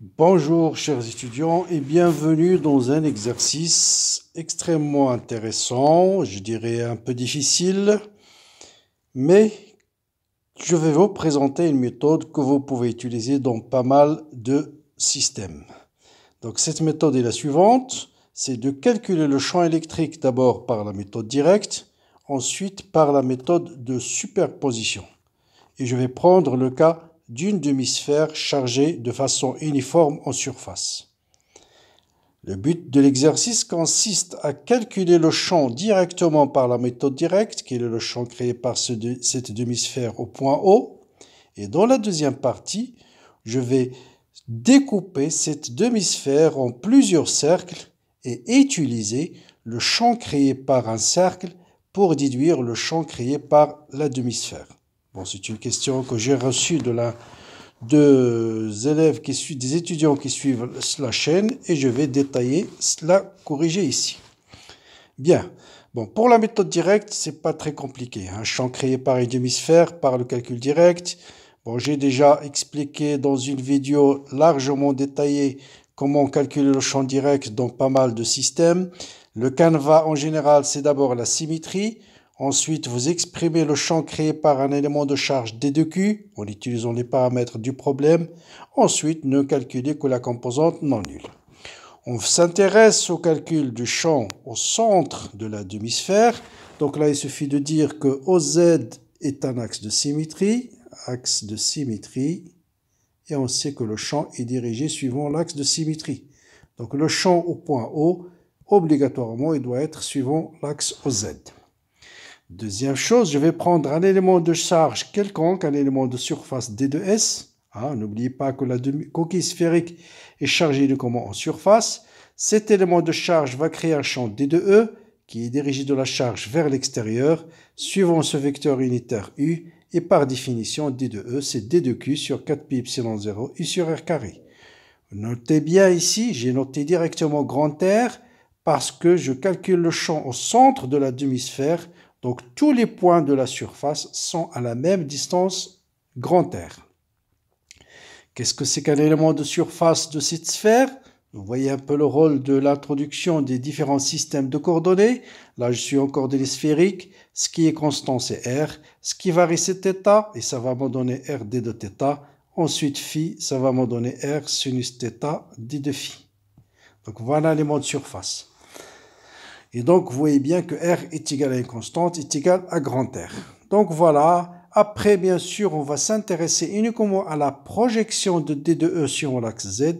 Bonjour chers étudiants et bienvenue dans un exercice extrêmement intéressant, je dirais un peu difficile, mais je vais vous présenter une méthode que vous pouvez utiliser dans pas mal de systèmes. Donc cette méthode est la suivante, c'est de calculer le champ électrique d'abord par la méthode directe, ensuite par la méthode de superposition. Et je vais prendre le cas d'une demi-sphère chargée de façon uniforme en surface. Le but de l'exercice consiste à calculer le champ directement par la méthode directe, qui est le champ créé par cette demi-sphère au point O. Et dans la deuxième partie, je vais découper cette demi-sphère en plusieurs cercles et utiliser le champ créé par un cercle pour déduire le champ créé par la demi-sphère. Bon, c'est une question que j'ai reçue de la deux élèves qui suivent, des étudiants qui suivent la chaîne et je vais détailler cela corriger ici. Bien. Bon, pour la méthode directe, ce n'est pas très compliqué. Un hein. champ créé par une demi-sphère par le calcul direct. j'ai déjà expliqué dans une vidéo largement détaillée comment calculer le champ direct dans pas mal de systèmes. Le canevas, en général, c'est d'abord la symétrie. Ensuite, vous exprimez le champ créé par un élément de charge D2Q en utilisant les paramètres du problème. Ensuite, ne calculez que la composante non nulle. On s'intéresse au calcul du champ au centre de la demi-sphère. Donc là, il suffit de dire que OZ est un axe de symétrie, axe de symétrie, et on sait que le champ est dirigé suivant l'axe de symétrie. Donc le champ au point O, obligatoirement, il doit être suivant l'axe OZ. Deuxième chose, je vais prendre un élément de charge quelconque, un élément de surface D2S. Ah, n'oubliez pas que la coquille sphérique est chargée de comment en surface. Cet élément de charge va créer un champ D2E e qui est dirigé de la charge vers l'extérieur, suivant ce vecteur unitaire U, et par définition D2E, e, c'est D2Q sur 4 epsilon 0 U sur R carré. Notez bien ici, j'ai noté directement grand R parce que je calcule le champ au centre de la demi-sphère donc tous les points de la surface sont à la même distance grand R. Qu'est-ce que c'est qu'un élément de surface de cette sphère Vous voyez un peu le rôle de l'introduction des différents systèmes de coordonnées. Là, je suis en coordonnées sphériques. Ce qui est constant, c'est R. Ce qui varie, c'est θ. Et ça va me donner R d de θ. Ensuite, Φ, ça va me donner R sinus θ d de φ. Donc voilà l'élément de surface. Et donc, vous voyez bien que R est égal à une constante, est égal à grand R. Donc voilà. Après, bien sûr, on va s'intéresser uniquement à la projection de D2E e sur l'axe Z,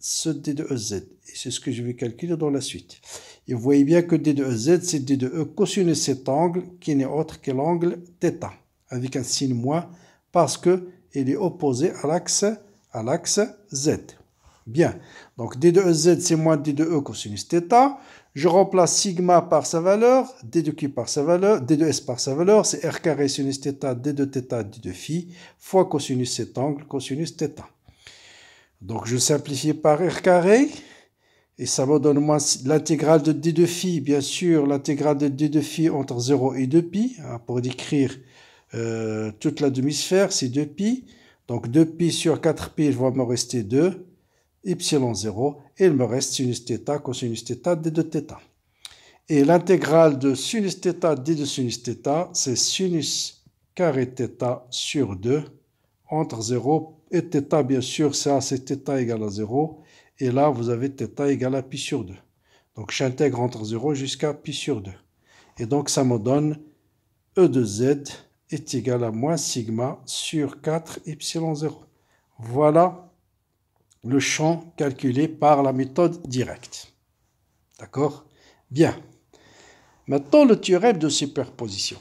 ce D2EZ. E Et c'est ce que je vais calculer dans la suite. Et vous voyez bien que D2EZ, e c'est D2E cosinus cet angle, qui n'est autre que l'angle θ, avec un signe moins, parce que il est opposé à l'axe Z. Bien. Donc D2EZ, e c'est moins D2E cosinus θ. Je remplace sigma par sa valeur, D2Q par sa valeur, D2S par sa valeur, c'est R carré sinus D2 θ, D2 phi, fois cosinus cet angle, cosinus θ. Donc je simplifie par R carré, et ça me donne moins l'intégrale de D2 φ bien sûr, l'intégrale de D2 phi entre 0 et 2 π hein, pour décrire euh, toute la demi-sphère, c'est 2 π Donc 2 π sur 4 π je vais me rester 2 y0, et il me reste sinus θ, cosinus θ, d de θ. Et l'intégrale de sinus θ, d de sinus θ, c'est sinus carré θ sur 2, entre 0 et θ, bien sûr, ça c'est θ égale à 0, et là vous avez θ égale à pi sur 2. Donc j'intègre entre 0 jusqu'à pi sur 2. Et donc ça me donne E de z est égal à moins sigma sur 4 y 0. Voilà le champ calculé par la méthode directe. D'accord Bien. Maintenant, le théorème de superposition.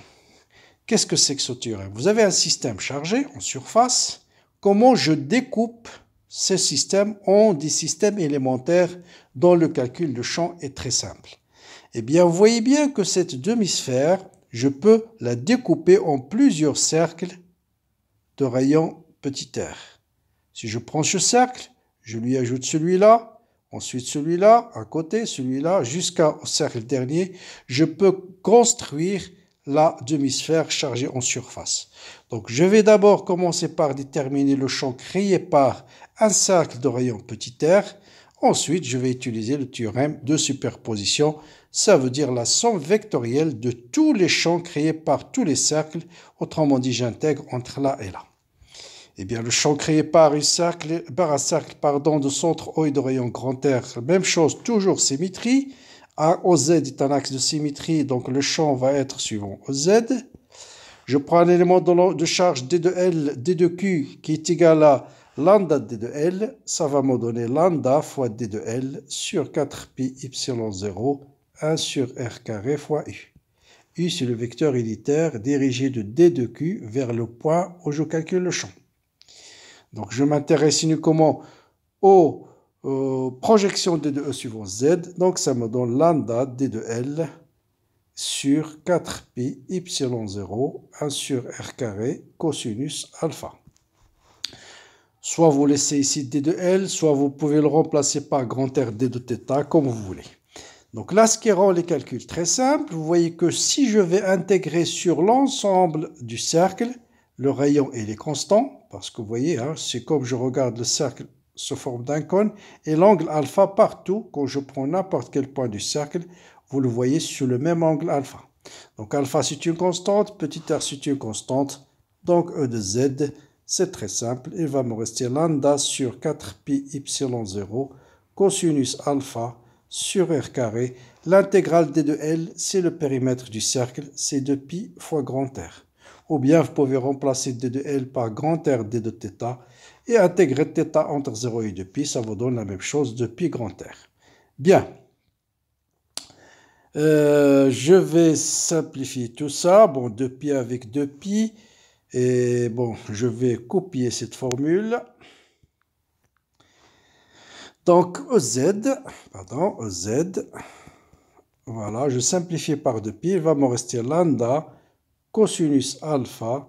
Qu'est-ce que c'est que ce théorème Vous avez un système chargé en surface. Comment je découpe ce système en des systèmes élémentaires dont le calcul de champ est très simple Eh bien, vous voyez bien que cette demi-sphère, je peux la découper en plusieurs cercles de rayon petit r. Si je prends ce cercle, je lui ajoute celui-là, ensuite celui-là, à côté, celui-là, jusqu'au cercle dernier. Je peux construire la demi-sphère chargée en surface. Donc je vais d'abord commencer par déterminer le champ créé par un cercle de rayon petit r. Ensuite, je vais utiliser le théorème de superposition. Ça veut dire la somme vectorielle de tous les champs créés par tous les cercles. Autrement dit, j'intègre entre là et là. Eh bien, le champ créé par un cercle, par un cercle pardon, de centre O et de rayon grand R, même chose, toujours symétrie. A Z est un axe de symétrie, donc le champ va être suivant OZ. Je prends l'élément de charge d de l D2Q qui est égal à lambda d de l Ça va me donner lambda fois d de l sur 4pi epsilon 0, 1 sur R carré fois U. U, c'est le vecteur unitaire dirigé de D2Q vers le point où je calcule le champ. Donc je m'intéresse uniquement aux euh, projections D2E suivant Z. Donc ça me donne lambda D2L sur 4pi y0 1 sur r carré cosinus alpha. Soit vous laissez ici D2L, soit vous pouvez le remplacer par grand R D2θ comme vous voulez. Donc là, ce qui rend les calculs très simples, vous voyez que si je vais intégrer sur l'ensemble du cercle, le rayon et les constant, parce que vous voyez, hein, c'est comme je regarde le cercle sous forme d'un cône, et l'angle alpha partout, quand je prends n'importe quel point du cercle, vous le voyez sur le même angle alpha. Donc alpha c'est une constante, petit r c'est une constante, donc E de z, c'est très simple, il va me rester lambda sur 4pi y 0, cosinus alpha sur r carré, l'intégrale d de l, c'est le périmètre du cercle, c'est 2pi fois grand r ou bien vous pouvez remplacer d de L par grand R d de θ et intégrer θ entre 0 et 2π, ça vous donne la même chose de π grand R. Bien. Euh, je vais simplifier tout ça. Bon, 2π avec 2π. Et bon, je vais copier cette formule. Donc, e Z, pardon, e Z, voilà, je simplifie par 2π, il va me rester lambda cosinus alpha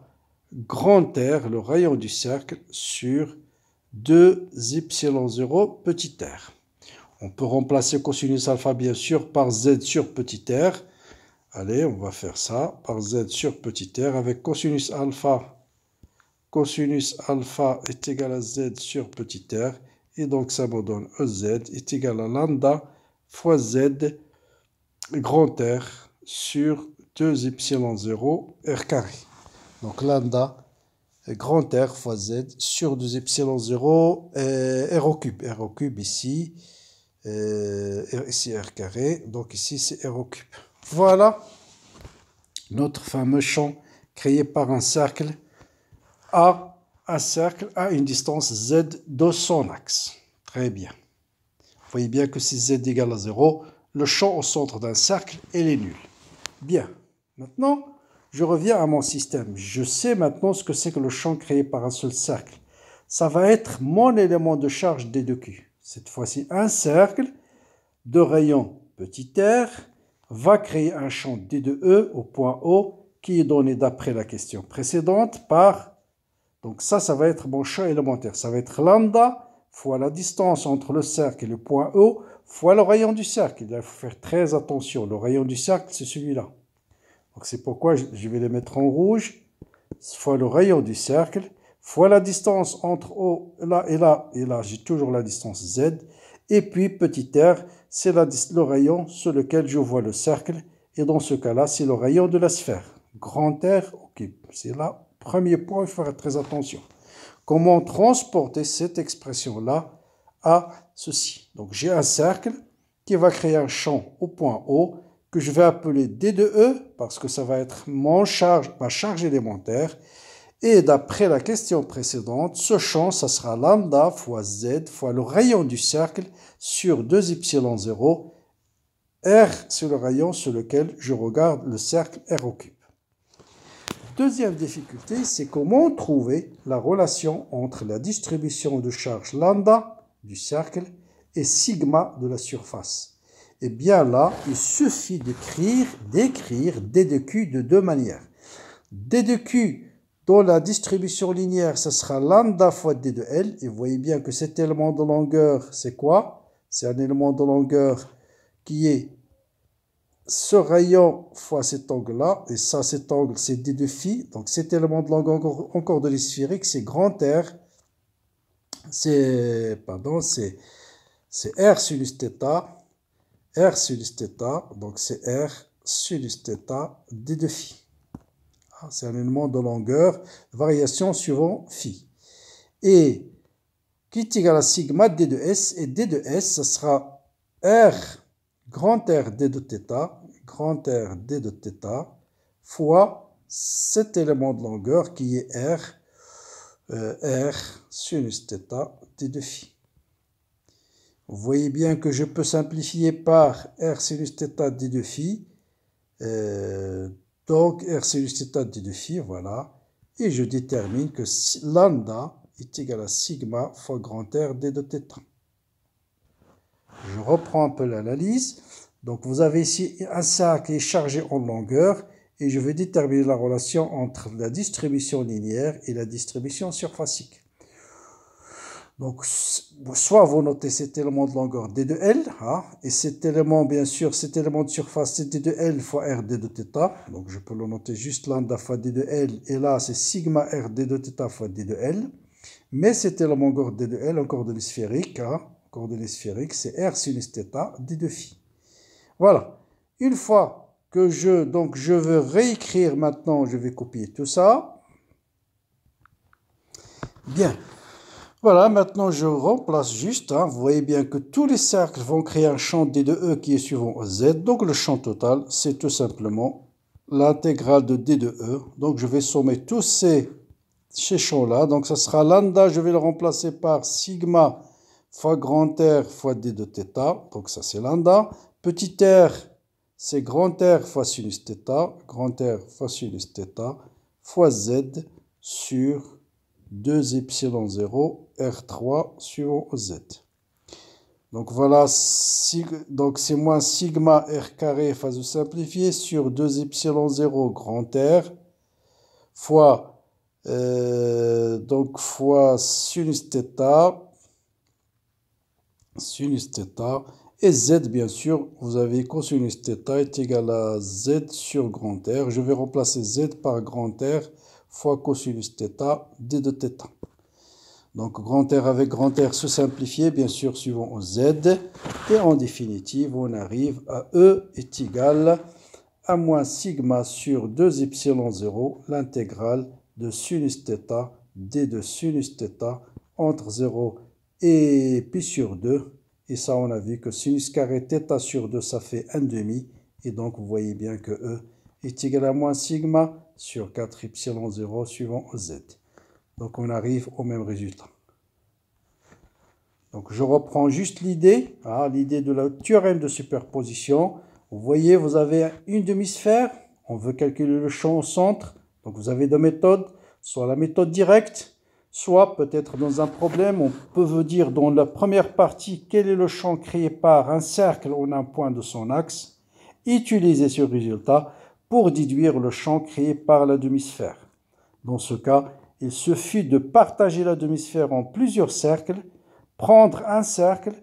grand R, le rayon du cercle, sur 2y0 petit r. On peut remplacer cosinus alpha bien sûr par z sur petit r. Allez, on va faire ça par z sur petit r avec cosinus alpha. Cosinus alpha est égal à z sur petit r. Et donc ça me donne z est égal à lambda fois z grand R sur 2y0 r carré. Donc lambda grand R fois Z sur 2y0 R au cube. R au cube ici, ici R carré, donc ici c'est R au cube. Voilà notre fameux champ créé par un cercle à un cercle à une distance Z de son axe. Très bien. Vous voyez bien que si Z égale à 0, le champ au centre d'un cercle, il est nul. Bien. Maintenant, je reviens à mon système. Je sais maintenant ce que c'est que le champ créé par un seul cercle. Ça va être mon élément de charge d 2 Q. Cette fois-ci, un cercle de rayon petit r va créer un champ D2E au point O qui est donné d'après la question précédente par... Donc ça, ça va être mon champ élémentaire. Ça va être lambda fois la distance entre le cercle et le point O fois le rayon du cercle. Il faut faire très attention. Le rayon du cercle, c'est celui-là c'est pourquoi je vais les mettre en rouge, fois le rayon du cercle, fois la distance entre O là et là, et là j'ai toujours la distance Z, et puis petit r, c'est le rayon sur lequel je vois le cercle, et dans ce cas-là, c'est le rayon de la sphère. Grand R, ok, c'est là, premier point, il faut faire très attention. Comment transporter cette expression-là à ceci Donc j'ai un cercle qui va créer un champ au point O, que je vais appeler D2E e, parce que ça va être mon charge, ma charge élémentaire. Et d'après la question précédente, ce champ, ça sera lambda fois z fois le rayon du cercle sur 2y0, r c'est le rayon sur lequel je regarde le cercle r Deuxième difficulté, c'est comment trouver la relation entre la distribution de charge lambda du cercle et sigma de la surface eh bien là, il suffit d'écrire, d'écrire d de q de deux manières. d de q dans la distribution linéaire, ce sera lambda fois d de l. Et vous voyez bien que cet élément de longueur, c'est quoi C'est un élément de longueur qui est ce rayon fois cet angle-là, et ça, cet angle, c'est d de phi. Donc cet élément de longueur encore, de l'isphérique, c'est grand R. C'est, pardon, c'est R sinus R sur θ, donc c'est R sur θ D de phi. Ah, c'est un élément de longueur, variation suivant phi. Et qui est égal à sigma d de s, et d de s, ce sera R, grand R d de θ, grand R d de θ, fois cet élément de longueur qui est R, euh, R sinus θ d de phi. Vous voyez bien que je peux simplifier par R sinus θ d de phi. Euh, donc R sinus θ d de phi, voilà. Et je détermine que lambda est égal à sigma fois grand R d de θ. Je reprends un peu l'analyse. Donc vous avez ici un sac qui est chargé en longueur et je vais déterminer la relation entre la distribution linéaire et la distribution surfacique. Donc, soit vous notez cet élément de longueur d de l et cet élément, bien sûr, cet élément de surface, c'est d de l fois r d de θ. Donc, je peux le noter juste lambda fois d de l, et là, c'est sigma r d de θ fois d de l. Mais cet élément longueur d de l, encore de sphérique, encore de sphérique, c'est r sinus θ d de phi. Voilà. Une fois que je, donc, je veux réécrire maintenant, je vais copier tout ça. Bien. Voilà, maintenant je remplace juste. Hein. Vous voyez bien que tous les cercles vont créer un champ D de E qui est suivant Z. Donc le champ total, c'est tout simplement l'intégrale de D de E. Donc je vais sommer tous ces, ces champs-là. Donc ça sera lambda, je vais le remplacer par sigma fois grand R fois D de θ. Donc ça c'est lambda. Petit r, c'est grand R fois sinus θ. Grand R fois sinus θ fois Z sur 2y0 R3 suivant Z. Donc voilà, donc c'est moins sigma R carré phase simplifiée sur 2y0 grand R fois, euh, donc fois sinus et z, bien sûr, vous avez cosinus est égal à z sur grand R. Je vais remplacer z par grand R fois cosinus θ d de θ. Donc grand R avec grand R se simplifier, bien sûr, suivant Z. Et en définitive, on arrive à E est égal à moins sigma sur 2 y 0, l'intégrale de sinus θ d de sinus θ entre 0 et pi sur 2. Et ça, on a vu que sinus carré θ sur 2, ça fait 1 demi. Et donc, vous voyez bien que E est égal à moins sigma sur 4 y 0 suivant z. Donc on arrive au même résultat. Donc je reprends juste l'idée, hein, l'idée de la théorème de superposition. Vous voyez, vous avez une demi-sphère, on veut calculer le champ au centre. Donc vous avez deux méthodes, soit la méthode directe, soit peut-être dans un problème, on peut vous dire dans la première partie quel est le champ créé par un cercle en un point de son axe. Utilisez ce résultat pour déduire le champ créé par la demi-sphère. Dans ce cas, il suffit de partager la demi-sphère en plusieurs cercles, prendre un cercle,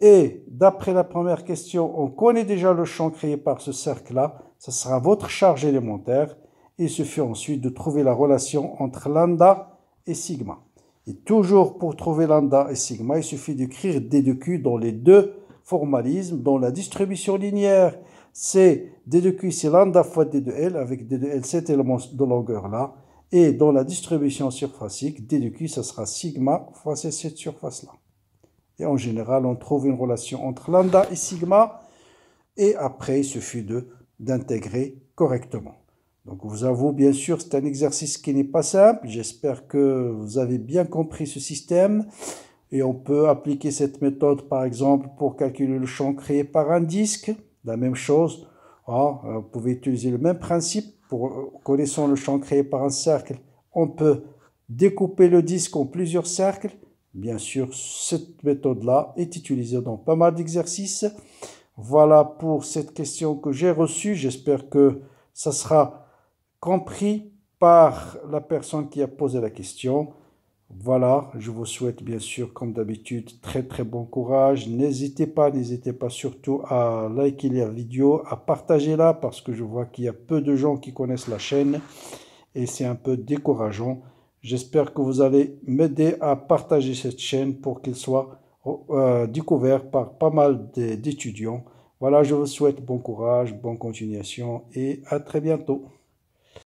et d'après la première question, on connaît déjà le champ créé par ce cercle-là, ce sera votre charge élémentaire. Il suffit ensuite de trouver la relation entre lambda et sigma. Et toujours pour trouver lambda et sigma, il suffit d'écrire d 2 q dans les deux formalismes, dans la distribution linéaire, c'est D2Q lambda fois D2L, avec D2L cet élément de longueur là, et dans la distribution surfacique, D2Q, ça sera sigma fois cette surface là. Et en général, on trouve une relation entre lambda et sigma, et après, il suffit d'intégrer correctement. Donc vous avoue, bien sûr, c'est un exercice qui n'est pas simple. J'espère que vous avez bien compris ce système. Et on peut appliquer cette méthode, par exemple, pour calculer le champ créé par un disque. La même chose, ah, euh, vous pouvez utiliser le même principe. Pour, euh, connaissant le champ créé par un cercle, on peut découper le disque en plusieurs cercles. Bien sûr, cette méthode-là est utilisée dans pas mal d'exercices. Voilà pour cette question que j'ai reçue. J'espère que ça sera compris par la personne qui a posé la question. Voilà, je vous souhaite bien sûr, comme d'habitude, très très bon courage. N'hésitez pas, n'hésitez pas surtout à liker la vidéo, à partager la parce que je vois qu'il y a peu de gens qui connaissent la chaîne et c'est un peu décourageant. J'espère que vous allez m'aider à partager cette chaîne pour qu'elle soit euh, découverte par pas mal d'étudiants. Voilà, je vous souhaite bon courage, bonne continuation et à très bientôt.